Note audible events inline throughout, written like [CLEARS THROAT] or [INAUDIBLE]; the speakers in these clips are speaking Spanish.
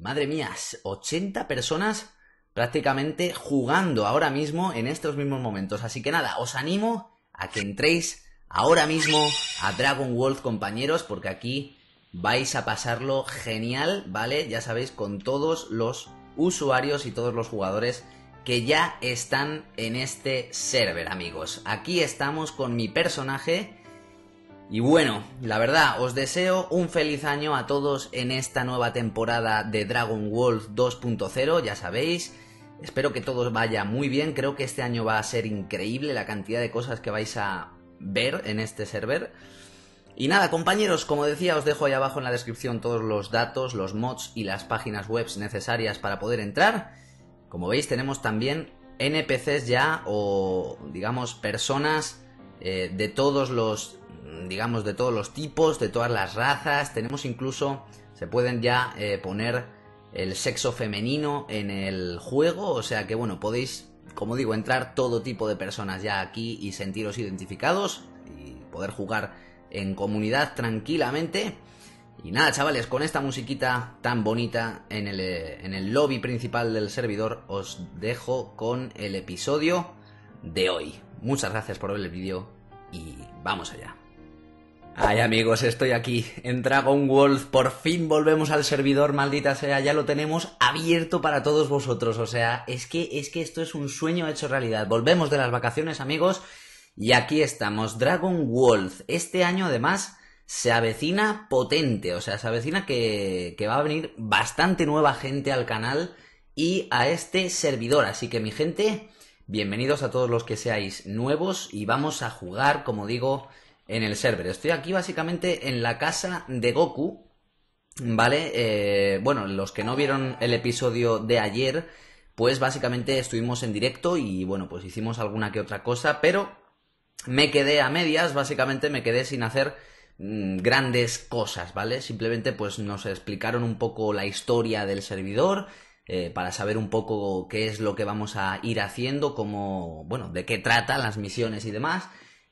madre mía, 80 personas prácticamente jugando ahora mismo en estos mismos momentos. Así que nada, os animo a que entréis ahora mismo a Dragon World, compañeros, porque aquí vais a pasarlo genial, ¿vale? Ya sabéis, con todos los usuarios y todos los jugadores que ya están en este server, amigos. Aquí estamos con mi personaje y bueno, la verdad, os deseo un feliz año a todos en esta nueva temporada de Dragon Wolf 2.0, ya sabéis. Espero que todo vaya muy bien, creo que este año va a ser increíble la cantidad de cosas que vais a ver en este server. Y nada, compañeros, como decía, os dejo ahí abajo en la descripción todos los datos, los mods y las páginas web necesarias para poder entrar. Como veis, tenemos también NPCs ya, o digamos, personas eh, de todos los Mm, digamos, de todos los tipos, de todas las razas. Tenemos incluso, se pueden ya eh, poner el sexo femenino en el juego, o sea que bueno, podéis, como digo, entrar todo tipo de personas ya aquí y sentiros identificados y poder jugar en comunidad tranquilamente. Y nada, chavales, con esta musiquita tan bonita en el, eh, en el lobby principal del servidor os dejo con el episodio de hoy. Muchas gracias por ver el vídeo y vamos allá. Ay amigos, estoy aquí en Dragon Wolf, por fin volvemos al servidor, maldita sea, ya lo tenemos abierto para todos vosotros, o sea, es que, es que esto es un sueño hecho realidad, volvemos de las vacaciones amigos y aquí estamos, Dragon Wolf, este año además se avecina potente, o sea, se avecina que, que va a venir bastante nueva gente al canal y a este servidor, así que mi gente, bienvenidos a todos los que seáis nuevos y vamos a jugar, como digo, en el server. Estoy aquí básicamente en la casa de Goku, ¿vale? Eh, bueno, los que no vieron el episodio de ayer, pues básicamente estuvimos en directo y bueno, pues hicimos alguna que otra cosa, pero me quedé a medias, básicamente me quedé sin hacer mm, grandes cosas, ¿vale? Simplemente pues nos explicaron un poco la historia del servidor, eh, para saber un poco qué es lo que vamos a ir haciendo, cómo, bueno, de qué tratan las misiones y demás.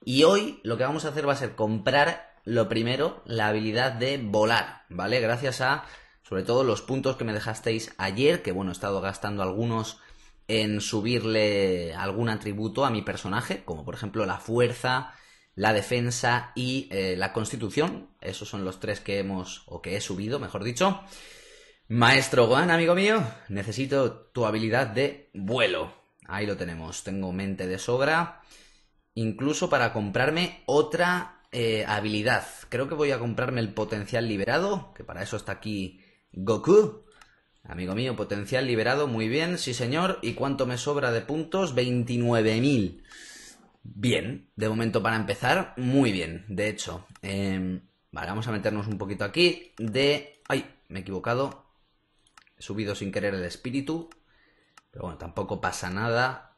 Y hoy lo que vamos a hacer va a ser comprar lo primero, la habilidad de volar, ¿vale? Gracias a, sobre todo, los puntos que me dejasteis ayer, que bueno, he estado gastando algunos en subirle algún atributo a mi personaje, como por ejemplo la fuerza, la defensa y eh, la constitución. Esos son los tres que hemos, o que he subido, mejor dicho. Maestro Guan, amigo mío, necesito tu habilidad de vuelo. Ahí lo tenemos, tengo mente de sobra incluso para comprarme otra eh, habilidad. Creo que voy a comprarme el potencial liberado, que para eso está aquí Goku. Amigo mío, potencial liberado, muy bien, sí señor. ¿Y cuánto me sobra de puntos? 29.000. Bien, de momento para empezar, muy bien, de hecho. Em, vamos a meternos un poquito aquí de... ¡Ay! Me he equivocado. He subido sin querer el espíritu. Pero bueno, tampoco pasa nada.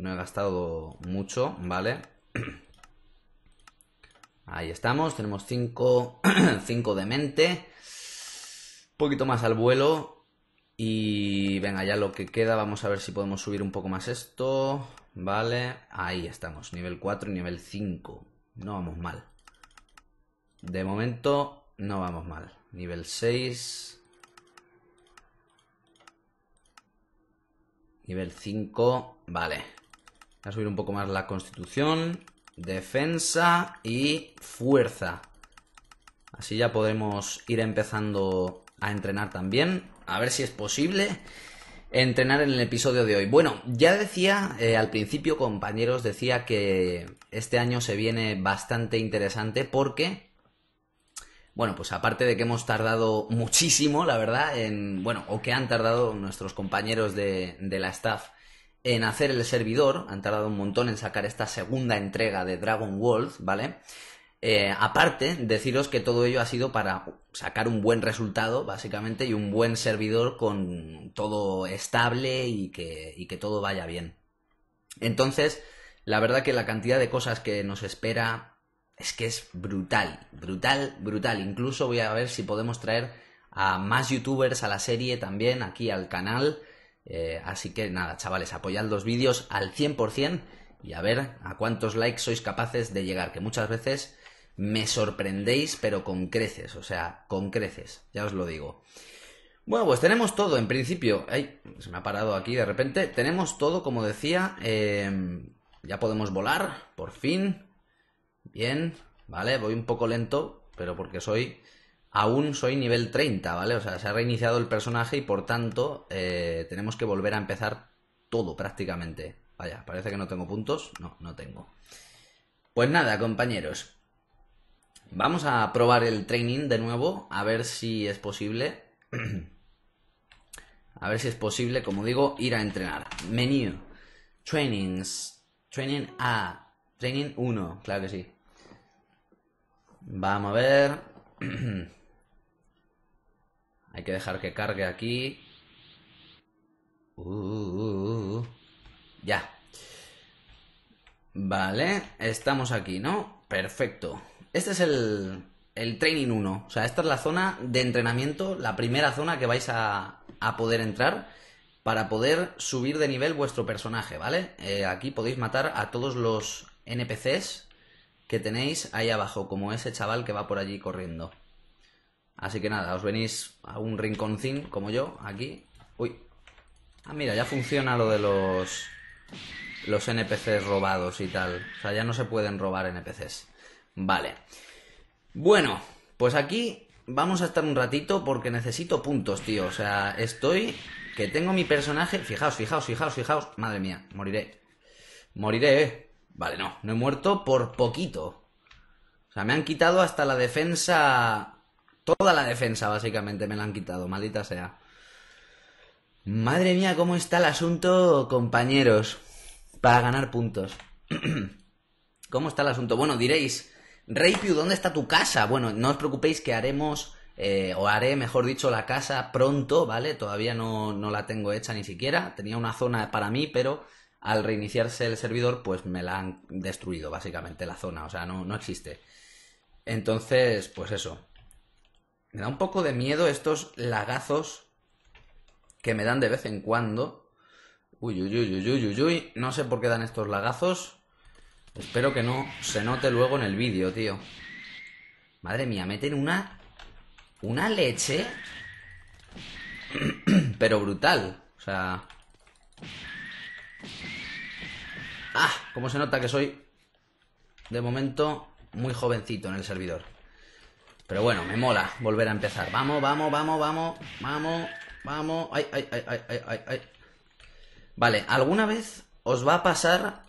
No he gastado mucho, ¿vale? [CLEARS THROAT] Ahí estamos, tenemos 5 [CLEARS THROAT] de mente. Un poquito más al vuelo. Y venga, ya lo que queda, vamos a ver si podemos subir un poco más esto. Vale, ahí estamos, nivel 4 y nivel 5. No vamos mal. De momento no vamos mal. Nivel 6. Nivel 5, vale a subir un poco más la constitución, defensa y fuerza. Así ya podemos ir empezando a entrenar también. A ver si es posible entrenar en el episodio de hoy. Bueno, ya decía eh, al principio, compañeros, decía que este año se viene bastante interesante porque, bueno, pues aparte de que hemos tardado muchísimo, la verdad, en, bueno, o que han tardado nuestros compañeros de, de la staff en hacer el servidor, han tardado un montón en sacar esta segunda entrega de Dragon World, ¿vale? Eh, aparte, deciros que todo ello ha sido para sacar un buen resultado, básicamente, y un buen servidor con todo estable y que, y que todo vaya bien. Entonces, la verdad que la cantidad de cosas que nos espera es que es brutal, brutal, brutal. Incluso voy a ver si podemos traer a más youtubers a la serie también, aquí al canal. Eh, así que nada, chavales, apoyad los vídeos al 100% y a ver a cuántos likes sois capaces de llegar, que muchas veces me sorprendéis, pero con creces, o sea, con creces, ya os lo digo. Bueno, pues tenemos todo, en principio. se me ha parado aquí de repente. Tenemos todo, como decía. Em, ya podemos volar, por fin. Bien, vale, voy un poco lento, pero porque soy aún soy nivel 30, ¿vale? O sea, se ha reiniciado el personaje y por tanto eh, tenemos que volver a empezar todo prácticamente. Vaya, parece que no tengo puntos. No, no tengo. Pues nada, compañeros. Vamos a probar el training de nuevo, a ver si es posible. [CLEARS THROAT] a ver si es posible, como digo, ir a entrenar. Menú. Trainings. Training A. Training 1, claro que sí. Vamos a ver. [CLEARS THROAT] Hay que dejar que cargue aquí. Uh, uh, uh, ya. Vale, estamos aquí, ¿no? Perfecto. Este es el, Training 1. O sea, esta es la zona de entrenamiento, la primera zona que vais a, poder entrar para poder subir de nivel vuestro personaje, ¿vale? Eh, aquí podéis matar a todos los NPCs que tenéis ahí abajo, como ese chaval que va por allí corriendo. Así que nada, os venís a un rinconcín como yo, aquí. Uy. Ah, mira, ya funciona lo de los los NPCs robados y tal. O sea, ya no se pueden robar NPCs. Vale. Bueno, pues aquí vamos a estar un ratito porque necesito puntos, tío. O sea, estoy que tengo mi personaje. Fijaos, fijaos, fijaos, fijaos. Madre mía, moriré. Moriré, eh. Vale, no, no he muerto por poquito. O sea, me han quitado hasta la defensa Toda la defensa, básicamente, me la han quitado, maldita sea. Madre mía, ¿cómo está el asunto, compañeros? Para ganar puntos. [CLEARS THROAT] ¿Cómo está el asunto? Bueno, diréis, Reipiu, ¿dónde está tu casa? Bueno, no os preocupéis que haremos, eh, o haré, mejor dicho, la casa pronto, ¿vale? Todavía no, no la tengo hecha ni siquiera. Tenía una zona para mí, pero al reiniciarse el servidor, pues me la han destruido, básicamente, la zona. O sea, no, no existe. Entonces, pues eso. Me da un poco de miedo estos lagazos que me dan de vez en cuando. Uy, uy, uy, uy, uy, uy, uy. No sé por qué dan estos lagazos. Espero que no se note luego en el vídeo, tío. Madre mía, meten una... Una leche... [CLEARS THROAT] Pero brutal. O sea... ¡Ah! Como se nota que soy, de momento, muy jovencito en el servidor. Pero bueno, me mola volver a empezar. Vamos, vamos, vamos, vamos, vamos, vamos. Ay, ay, ay, ay, ay, ay, Vale, ¿alguna vez os va a pasar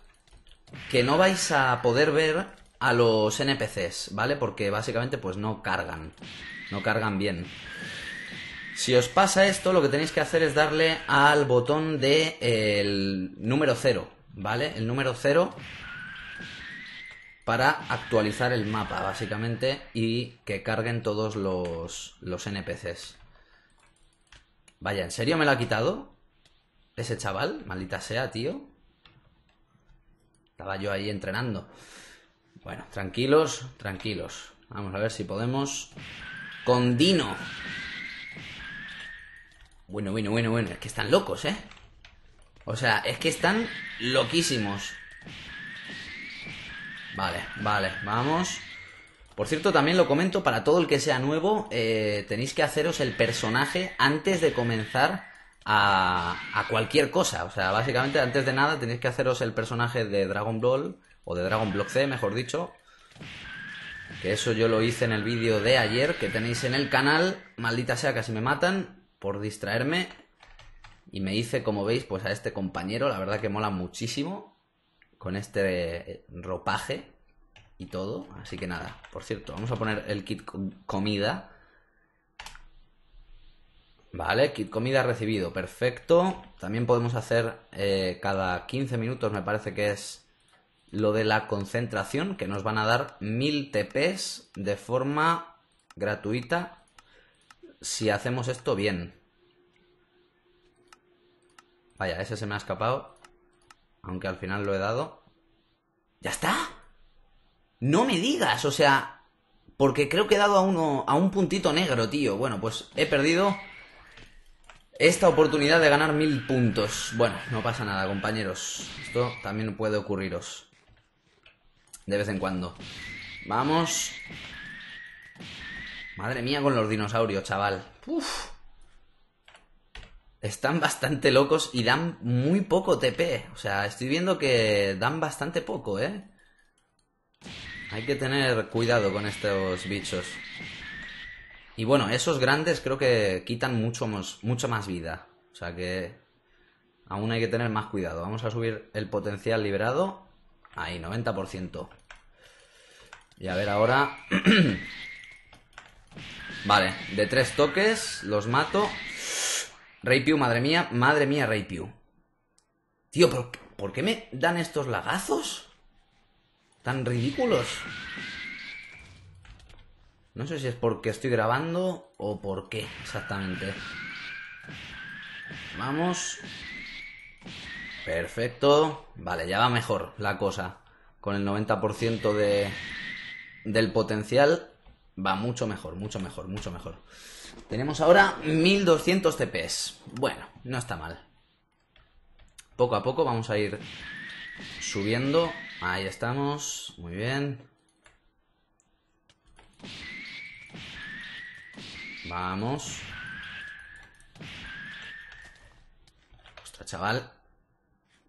que no vais a poder ver a los NPCs, ¿vale? Porque básicamente pues no cargan, no cargan bien. Si os pasa esto, lo que tenéis que hacer es darle al botón de el número 0, ¿vale? El número 0 para actualizar el mapa, básicamente, y que carguen todos los, NPCs. Vaya, ¿en serio me lo ha quitado? Ese chaval, maldita sea, tío. Estaba yo ahí entrenando. Bueno, tranquilos, tranquilos. Vamos a ver si podemos... Con Dino. Bueno, bueno, bueno, bueno. Es que están locos, ¿eh? O sea, es que están loquísimos. Vale, vale, vamos. Por cierto, también lo comento para todo el que sea nuevo, eh, tenéis que haceros el personaje antes de comenzar a, a, cualquier cosa. O sea, básicamente, antes de nada, tenéis que haceros el personaje de Dragon Ball, o de Dragon Block C, mejor dicho. Que eso yo lo hice en el vídeo de ayer, que tenéis en el canal. Maldita sea, casi me matan por distraerme. Y me hice, como veis, pues a este compañero, la verdad que mola muchísimo con este eh, ropaje y todo. Así que nada, por cierto, vamos a poner el kit comida. Vale, kit comida recibido, perfecto. También podemos hacer eh, cada 15 minutos, me parece que es lo de la concentración, que nos van a dar 1000 TPs de forma gratuita si hacemos esto bien. Vaya, ese se me ha escapado aunque al final lo he dado. ¡Ya está! ¡No me digas! O sea, porque creo que he dado a uno a un puntito negro, tío. Bueno, pues he perdido esta oportunidad de ganar mil puntos. Bueno, no pasa nada, compañeros. Esto también puede ocurriros. De vez en cuando. Vamos. Madre mía con los dinosaurios, chaval. Uf están bastante locos y dan muy poco TP. O sea, estoy viendo que dan bastante poco, ¿eh? Hay que tener cuidado con estos bichos. Y bueno, esos grandes creo que quitan mucho más, más vida. O sea que aún hay que tener más cuidado. Vamos a subir el potencial liberado. Ahí, 90%. Y a ver ahora... [CLEARS THROAT] vale, de tres toques los mato. Rey madre mía, madre mía, Rey Tío, ¿por qué me dan estos lagazos? Tan ridículos. No sé si es porque estoy grabando o por qué exactamente. Vamos. Perfecto. Vale, ya va mejor la cosa. Con el 90% de, del potencial va mucho mejor, mucho mejor, mucho mejor. Tenemos ahora 1200 TPs. Bueno, no está mal. Poco a poco vamos a ir subiendo. Ahí estamos. Muy bien. Vamos. Ostras, chaval.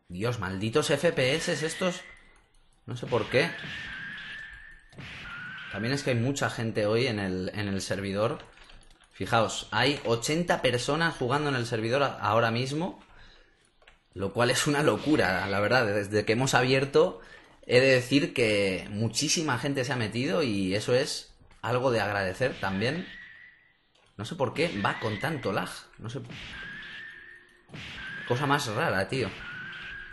Dios, malditos FPS estos. No sé por qué. También es que hay mucha gente hoy en el, en el servidor. Fijaos, hay 80 personas jugando en el servidor ahora mismo, lo cual es una locura, la verdad. Desde que hemos abierto, he de decir que muchísima gente se ha metido y eso es algo de agradecer también. No sé por qué va con tanto lag, no sé. Cosa más rara, tío.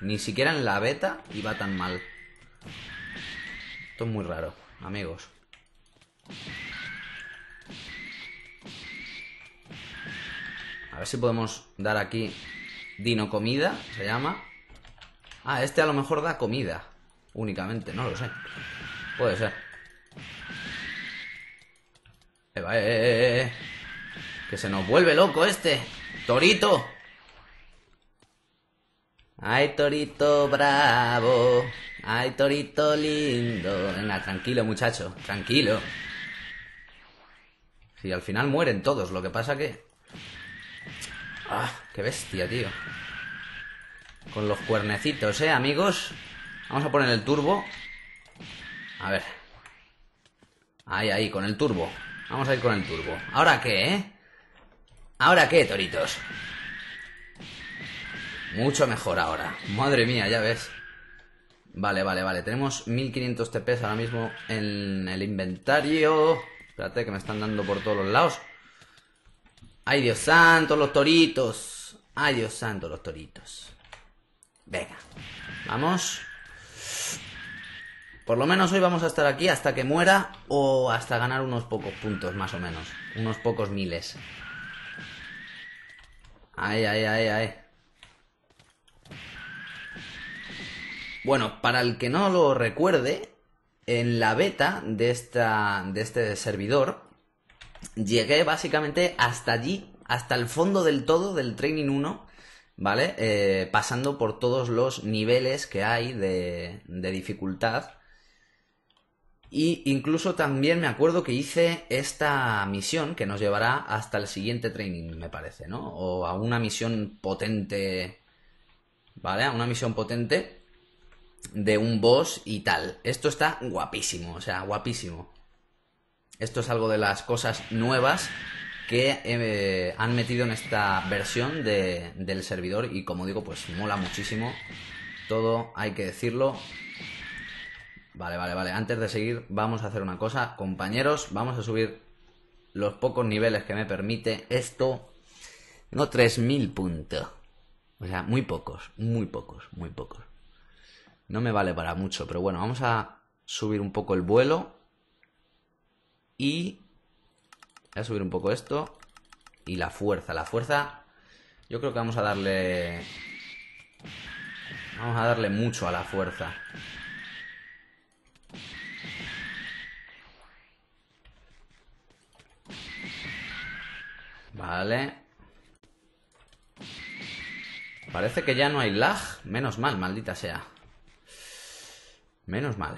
Ni siquiera en la beta iba tan mal. Esto es muy raro, amigos. ver si podemos dar aquí Dino Comida, se llama. Ah, este a lo mejor da comida. Únicamente, no lo sé. Puede ser. Eh eh, eh, eh, eh. Que se nos vuelve loco este. Torito. Ay, torito bravo. Ay, torito lindo. Venga, tranquilo, muchacho. Tranquilo. Si al final mueren todos, lo que pasa que Ah, qué bestia, tío. Con los cuernecitos, ¿eh, amigos? Vamos a poner el turbo. A ver. Ahí, ahí, con el turbo. Vamos a ir con el turbo. ¿Ahora qué, eh? ¿Ahora qué, toritos? Mucho mejor ahora. Madre mía, ya ves. Vale, vale, vale. Tenemos 1500 TPs ahora mismo en el inventario. Espérate, que me están dando por todos los lados. Ay, Dios santo, los toritos. Ay, Dios santo, los toritos. Venga, vamos. Por lo menos hoy vamos a estar aquí hasta que muera o hasta ganar unos pocos puntos, más o menos. Unos pocos miles. Ay, ay, ay, ay. Bueno, para el que no lo recuerde, en la beta de, esta, de este servidor llegué básicamente hasta allí, hasta el fondo del todo del Training 1, ¿vale? Eh, pasando por todos los niveles que hay de, de dificultad. Y incluso también me acuerdo que hice esta misión que nos llevará hasta el siguiente training, me parece, ¿no? O a una misión potente. ¿Vale? A una misión potente de un boss y tal. Esto está guapísimo, o sea, guapísimo. Esto es algo de las cosas nuevas que eh, han metido en esta versión del servidor y como digo, pues mola muchísimo. Todo hay que decirlo. Vale, vale, vale. Antes de seguir, vamos a hacer una cosa. Compañeros, vamos a subir los pocos niveles que me permite esto. Tengo 3.000 puntos. O sea, muy pocos, muy pocos, muy pocos. No me vale para mucho, pero bueno, vamos a subir un poco el vuelo y voy a subir un poco esto. Y la fuerza. La fuerza yo creo que vamos a darle... Vamos a darle mucho a la fuerza. Vale. Parece que ya no hay lag. Menos mal, maldita sea. Menos mal.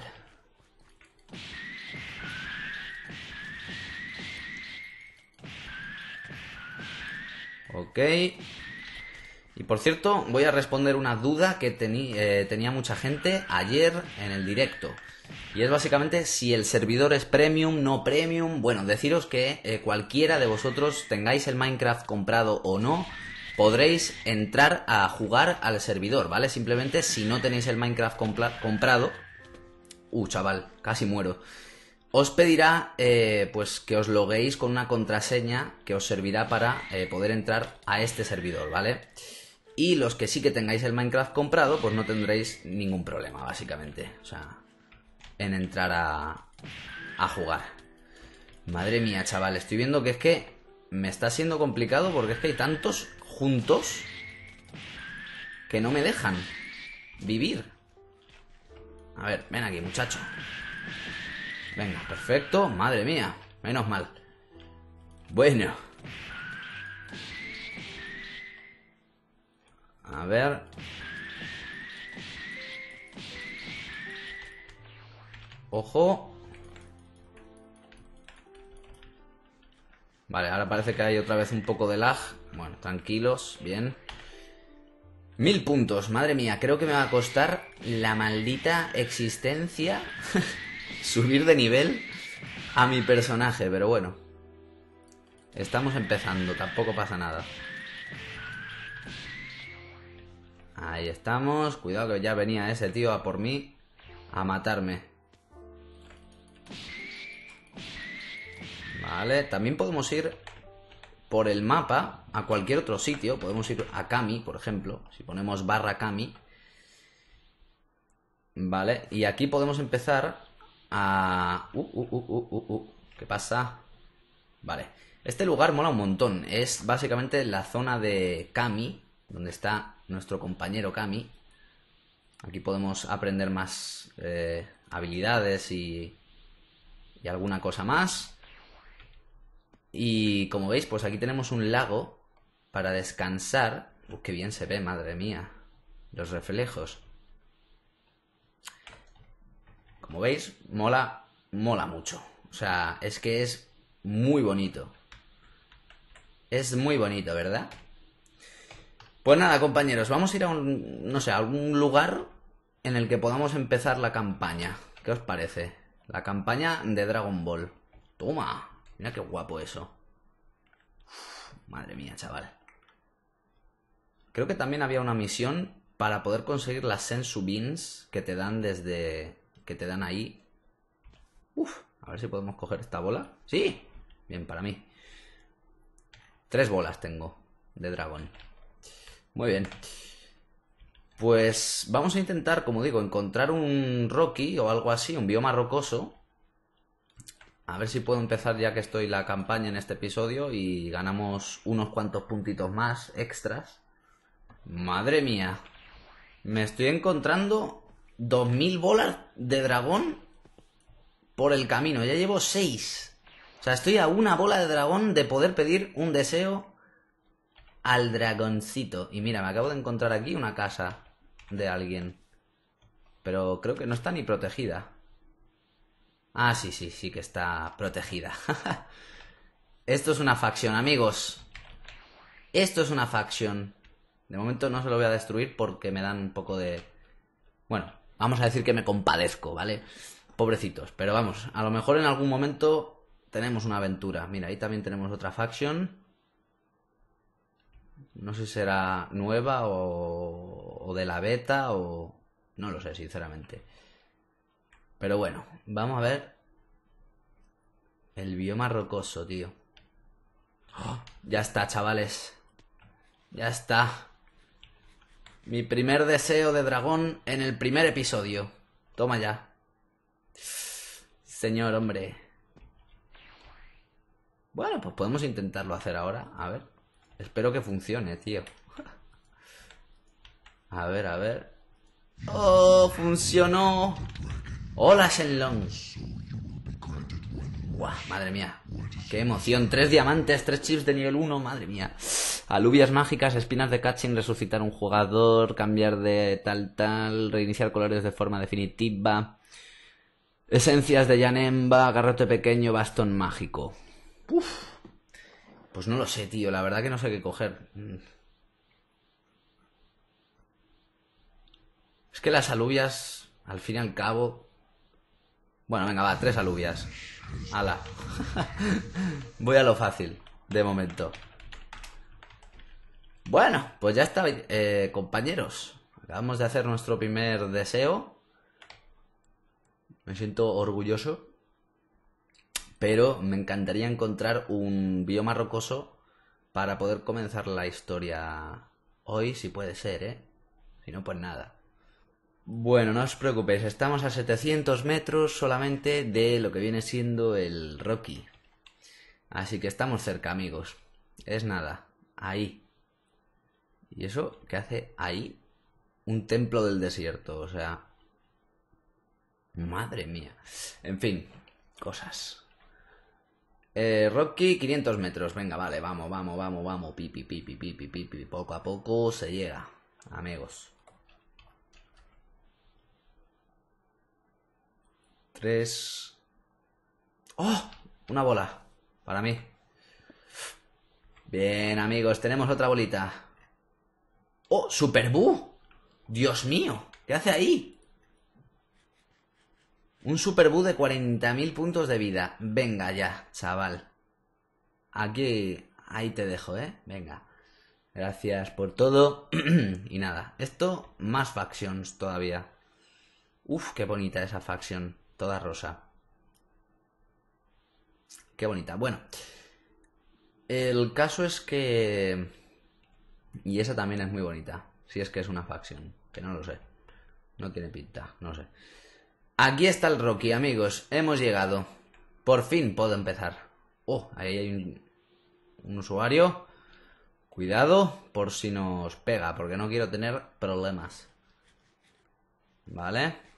Ok. Y por cierto, voy a responder una duda que eh, tenía mucha gente ayer en el directo. Y es básicamente si el servidor es premium, no premium. Bueno, deciros que eh, cualquiera de vosotros tengáis el Minecraft comprado o no, podréis entrar a jugar al servidor, ¿vale? Simplemente si no tenéis el Minecraft comprado... Uh, chaval, casi muero os pedirá eh, pues que os loguéis con una contraseña que os servirá para eh, poder entrar a este servidor, ¿vale? Y los que sí que tengáis el Minecraft comprado, pues no tendréis ningún problema, básicamente. O sea, en entrar a, a jugar. Madre mía, chaval, estoy viendo que es que me está siendo complicado porque es que hay tantos juntos que no me dejan vivir. A ver, ven aquí, muchacho. Venga, perfecto. Madre mía. Menos mal. Bueno. A ver. Ojo. Vale, ahora parece que hay otra vez un poco de lag. Bueno, tranquilos, bien. Mil puntos, madre mía, creo que me va a costar la maldita existencia. [LAUGHS] subir de nivel a mi personaje, pero bueno. Estamos empezando, tampoco pasa nada. Ahí estamos. Cuidado que ya venía ese tío a por mí a matarme. Vale, también podemos ir por el mapa a cualquier otro sitio. Podemos ir a Kami, por ejemplo. Si ponemos barra Kami. Vale, y aquí podemos empezar Uh, uh, uh, ¿Qué pasa? Vale. Este lugar mola un montón. Es básicamente la zona de Kami, donde está nuestro compañero Kami. Aquí podemos aprender más eh, habilidades y, alguna cosa más. Y como veis, pues aquí tenemos un lago para descansar. Que ¡Qué bien se ve, madre mía! Los reflejos. Como veis, mola, mola mucho. O sea, es que es muy bonito. Es muy bonito, ¿verdad? Pues nada, compañeros, vamos a ir a un, no sé, a algún lugar en el que podamos empezar la campaña. ¿Qué os parece? La campaña de Dragon Ball. Toma, mira qué guapo eso. madre mía, chaval. Creo que también había una misión para poder conseguir las Sensu Beans que te dan desde que te dan ahí. Uf, a ver si podemos coger esta bola. ¡Sí! Bien, para mí. Tres bolas tengo de dragón. Muy bien. Pues vamos a intentar, como digo, encontrar un Rocky o algo así, un bioma rocoso. A ver si puedo empezar ya que estoy la campaña en este episodio y ganamos unos cuantos puntitos más extras. Madre mía. Me estoy encontrando 2.000 bolas de dragón por el camino. Ya llevo 6. O sea, estoy a una bola de dragón de poder pedir un deseo al dragoncito. Y mira, me acabo de encontrar aquí una casa de alguien. Pero creo que no está ni protegida. Ah, sí, sí, sí que está protegida. [LAUGHS] Esto es una facción, amigos. Esto es una facción. De momento no se lo voy a destruir porque me dan un poco de... Bueno, Vamos a decir que me compadezco, ¿vale? Pobrecitos, pero vamos, a lo mejor en algún momento tenemos una aventura. Mira, ahí también tenemos otra faction. No sé si será nueva o, de la beta o... No lo sé, sinceramente. Pero bueno, vamos a ver. El bioma rocoso, tío. ¡Oh! Ya está, chavales. Ya está. Mi primer deseo de dragón en el primer episodio. Toma ya. Señor, hombre. Bueno, pues podemos intentarlo hacer ahora. A ver. Espero que funcione, tío. [LAUGHS] A ver, a ver. ¡Oh! ¡Funcionó! ¡Hola, Shenlong! madre mía. Qué emoción. Tres diamantes, tres chips de nivel 1, madre mía. Alubias mágicas, espinas de catching, resucitar un jugador, cambiar de tal tal, reiniciar colores de forma definitiva. Esencias de Yanemba, garrote pequeño, bastón mágico. Pues no lo sé, tío. La verdad que no sé qué coger. Es que las alubias, al fin y al cabo, bueno, venga, va, tres alubias. Ala. [LAUGHS] Voy a lo fácil, de momento. Bueno, pues ya está, eh, compañeros. Acabamos de hacer nuestro primer deseo. Me siento orgulloso. Pero me encantaría encontrar un bioma rocoso para poder comenzar la historia hoy, si puede ser, ¿eh? Si no, pues nada. Bueno, no os preocupéis, estamos a 700 metros solamente de lo que viene siendo el Rocky. Así que estamos cerca, amigos. Es nada, ahí. ¿Y eso qué hace ahí? Un templo del desierto, o sea... Madre mía. En fin, cosas. Eh, Rocky, 500 metros. Venga, vale, vamos, vamos, vamos, vamos. Pipi, pipi, pipi, pipi, pipi. Poco a poco se llega, amigos. Tres. ¡Oh! Una bola. Para mí. Bien, amigos, tenemos otra bolita. ¡Oh! ¡Superbú! ¡Dios mío! ¿Qué hace ahí? Un Superbú de 40.000 puntos de vida. Venga ya, chaval. Aquí, ahí te dejo, ¿eh? Venga. Gracias por todo. [CLEARS THROAT] y nada, esto más factions todavía. Uf, qué bonita esa facción toda rosa. Qué bonita. Bueno, el caso es que... Y esa también es muy bonita. Si es que es una facción, que no lo sé. No tiene pinta, no sé. Aquí está el Rocky, amigos. Hemos llegado. Por fin puedo empezar. Oh, ahí hay un, usuario. Cuidado por si nos pega, porque no quiero tener problemas. Vale.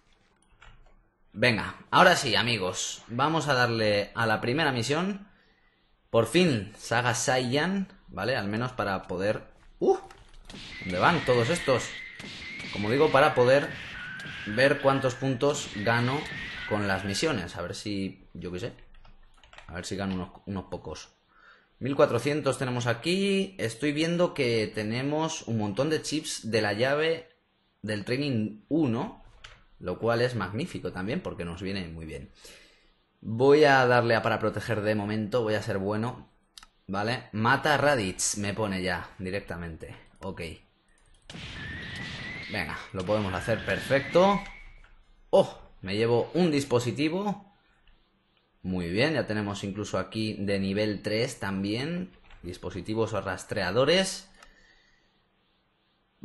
Venga, ahora sí, amigos. Vamos a darle a la primera misión. Por fin, Saga Saiyan, ¿vale? Al menos para poder... ¡Uh! ¿Dónde van todos estos? Como digo, para poder ver cuántos puntos gano con las misiones. A ver si... Yo qué sé. A ver si gano unos, unos pocos. 1400 tenemos aquí. Estoy viendo que tenemos un montón de chips de la llave del Training 1 lo cual es magnífico también porque nos viene muy bien. Voy a darle a para proteger de momento, voy a ser bueno, ¿vale? Mata Raditz, me pone ya, directamente. Ok. Venga, lo podemos hacer perfecto. ¡Oh! Me llevo un dispositivo. Muy bien, ya tenemos incluso aquí de nivel 3 también. Dispositivos o rastreadores.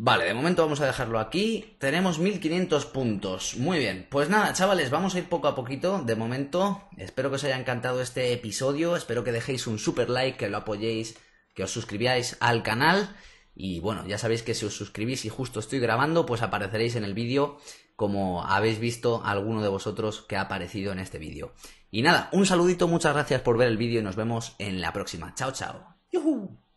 Vale, de momento vamos a dejarlo aquí. Tenemos 1500 puntos. Muy bien. Pues nada, chavales, vamos a ir poco a poquito. De momento, espero que os haya encantado este episodio. Espero que dejéis un super like, que lo apoyéis, que os suscribáis al canal. Y bueno, ya sabéis que si os suscribís y justo estoy grabando, pues apareceréis en el vídeo como habéis visto alguno de vosotros que ha aparecido en este vídeo. Y nada, un saludito, muchas gracias por ver el vídeo y nos vemos en la próxima. Chao, chao.